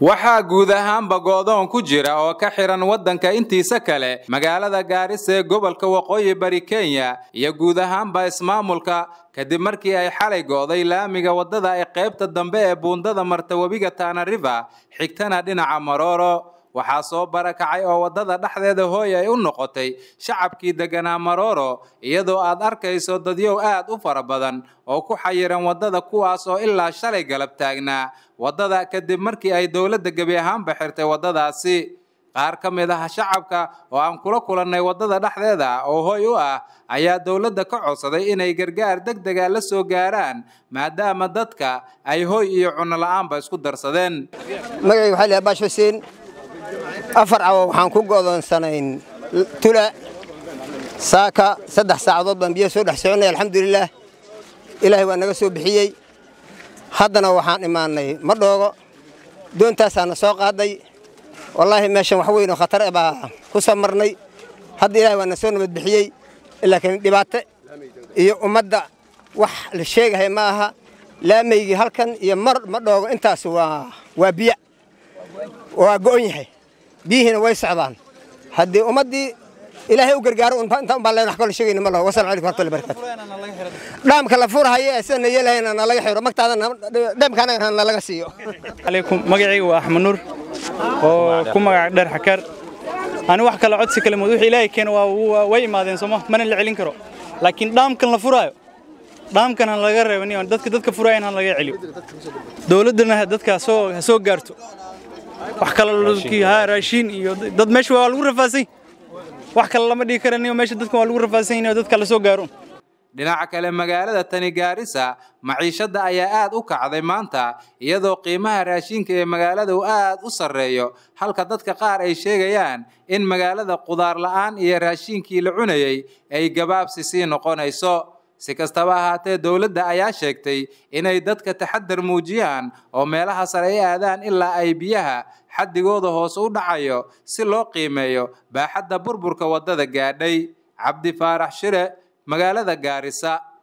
waxaa guud ahaanba go'doon ku jira oo ka xidhan waddanka intiisa kale magaalada gaaris ee gobolka waqooyi bari kenya iyo guud ahaanba ismaamulka kadib markii ay xalay go'day laamiga waddada ee qaybta dambe ee buundada marta webiga taana river xigtana dhinaca marooro waxaa soo barakacay oo waddada dhexdeeda hooy ay u noqotay shacabkii deganaa marooro iyadoo aad arkayso dadyow aad u fara badan oo ku xayiran waddada kuwaas oo ilaa shalay galab taagnaa waddada kadib markii ay dowladda gebi ahaanba xirtay waddadaasi qaar ka mid ah shacabka oo aan kula kulannay waddada dhexdeeda oo hooy u ah ayaa dowladda ka codsaday inay gargaar deg dega la soo gaaraan maadaama dadka ay hooy iyo cunno la'aanba isku darsadeen magacayga waxaa lahaa baash afar cawa waxaan ku go'doonsanayn tula saaka saddex saacadood baan biyo soo dhex soconay alxamdulilaah ilaahay waa naga soo bixiyey haddana waxaan imaannay ma dhoogo doontaasaana soo qaaday wallaahi meeshan wax weynoo khatar e baa ku soo marnay hadda ilahay waa na soo nabadbixiyey bixiyey laakiin dhibaato iyo ummadda wax la sheegahay ma aha laamaygii halkan iyo mar ma dhoogo intaas waa biya waa go'on yahay بيهنا ويسع ذان هدي أمدي إلهي أقرقار وانت ما الله يحكي لشيء إنما الله وصل عليك فقط البركة دام كلا فور هاي أسن يلهي أنا الله يحيره ما كتعدنا دام كان أنا الله يسيو عليكم مقعي وأحمد نور وكم در حكر أنا واحد كلا عدس كلا مدوح إلهي كان ووي ما دين سمح من اللي علين كرو لكن دام كلا فور هاي دام كان الله يقرر وني وانت دتك دتك فور هاي أنا الله يعلي دولدنا دتك هسوق هسوق قرتو wax kale raashiin iyo dad meesha waa lagu rafaasany wax kale lama dhigi karaniyo meesha dadkan waa lagu rafaasany inay dadka la gaaro dhinaca kale magaalada tani gaarisa maciishadda ayaa aad u kacday maanta iyadoo qiimaha raashiinka ee magaalada uu aad u sarreeyo halka dadka qaar ay sheegayaan in magaalada qudaar la'aan iyo raashiinkii la cunayay ay gabaabsi sii noqonayso si kastaba ahaatee dowladda ayaa sheegtay inay dadka taxadar muujiyaan oo meelaha sare ay aadaan ilaa ay biyaha xaddigooda hoose u dhacayo si loo qiimeeyo baaxadda burburka waddada gaadhay cabdi faarax shire magaalada gaarisa